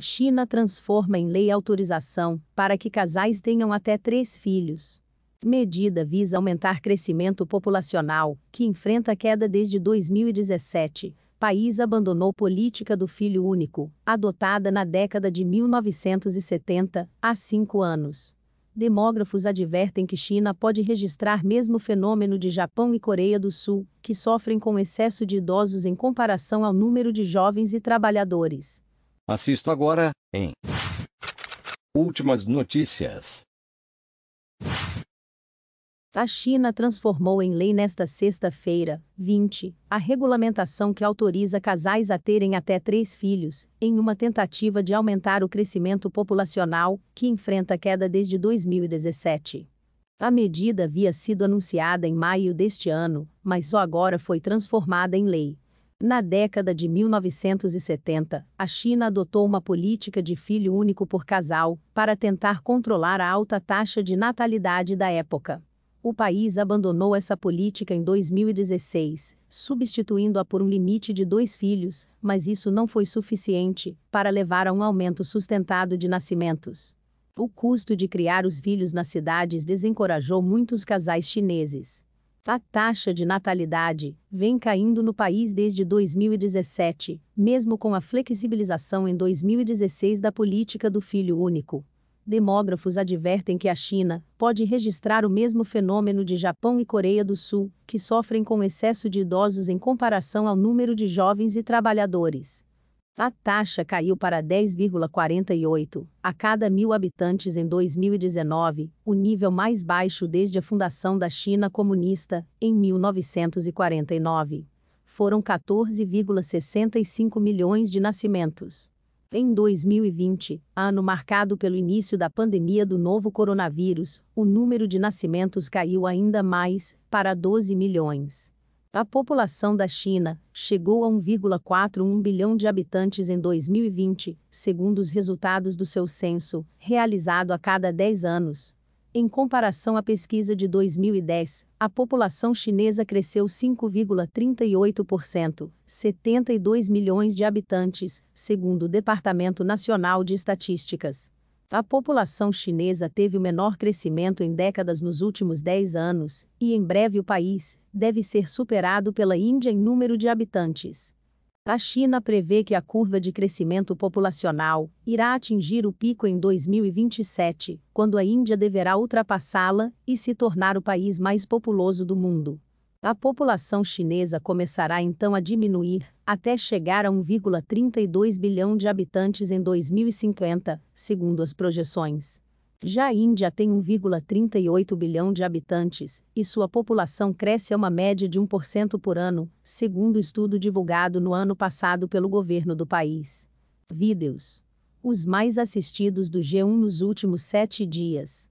China transforma em lei autorização para que casais tenham até três filhos. Medida visa aumentar crescimento populacional, que enfrenta queda desde 2017. País abandonou política do filho único, adotada na década de 1970, há cinco anos. Demógrafos advertem que China pode registrar mesmo fenômeno de Japão e Coreia do Sul, que sofrem com excesso de idosos em comparação ao número de jovens e trabalhadores. Assisto agora, em Últimas notícias. A China transformou em lei nesta sexta-feira, 20, a regulamentação que autoriza casais a terem até três filhos, em uma tentativa de aumentar o crescimento populacional, que enfrenta queda desde 2017. A medida havia sido anunciada em maio deste ano, mas só agora foi transformada em lei. Na década de 1970, a China adotou uma política de filho único por casal para tentar controlar a alta taxa de natalidade da época. O país abandonou essa política em 2016, substituindo-a por um limite de dois filhos, mas isso não foi suficiente para levar a um aumento sustentado de nascimentos. O custo de criar os filhos nas cidades desencorajou muitos casais chineses. A taxa de natalidade vem caindo no país desde 2017, mesmo com a flexibilização em 2016 da política do filho único. Demógrafos advertem que a China pode registrar o mesmo fenômeno de Japão e Coreia do Sul, que sofrem com excesso de idosos em comparação ao número de jovens e trabalhadores. A taxa caiu para 10,48 a cada mil habitantes em 2019, o nível mais baixo desde a fundação da China comunista, em 1949. Foram 14,65 milhões de nascimentos. Em 2020, ano marcado pelo início da pandemia do novo coronavírus, o número de nascimentos caiu ainda mais, para 12 milhões. A população da China chegou a 1,41 bilhão de habitantes em 2020, segundo os resultados do seu censo, realizado a cada 10 anos. Em comparação à pesquisa de 2010, a população chinesa cresceu 5,38%, 72 milhões de habitantes, segundo o Departamento Nacional de Estatísticas. A população chinesa teve o menor crescimento em décadas nos últimos 10 anos, e em breve o país deve ser superado pela Índia em número de habitantes. A China prevê que a curva de crescimento populacional irá atingir o pico em 2027, quando a Índia deverá ultrapassá-la e se tornar o país mais populoso do mundo. A população chinesa começará então a diminuir, até chegar a 1,32 bilhão de habitantes em 2050, segundo as projeções. Já a Índia tem 1,38 bilhão de habitantes, e sua população cresce a uma média de 1% por ano, segundo estudo divulgado no ano passado pelo governo do país. Vídeos. Os mais assistidos do G1 nos últimos sete dias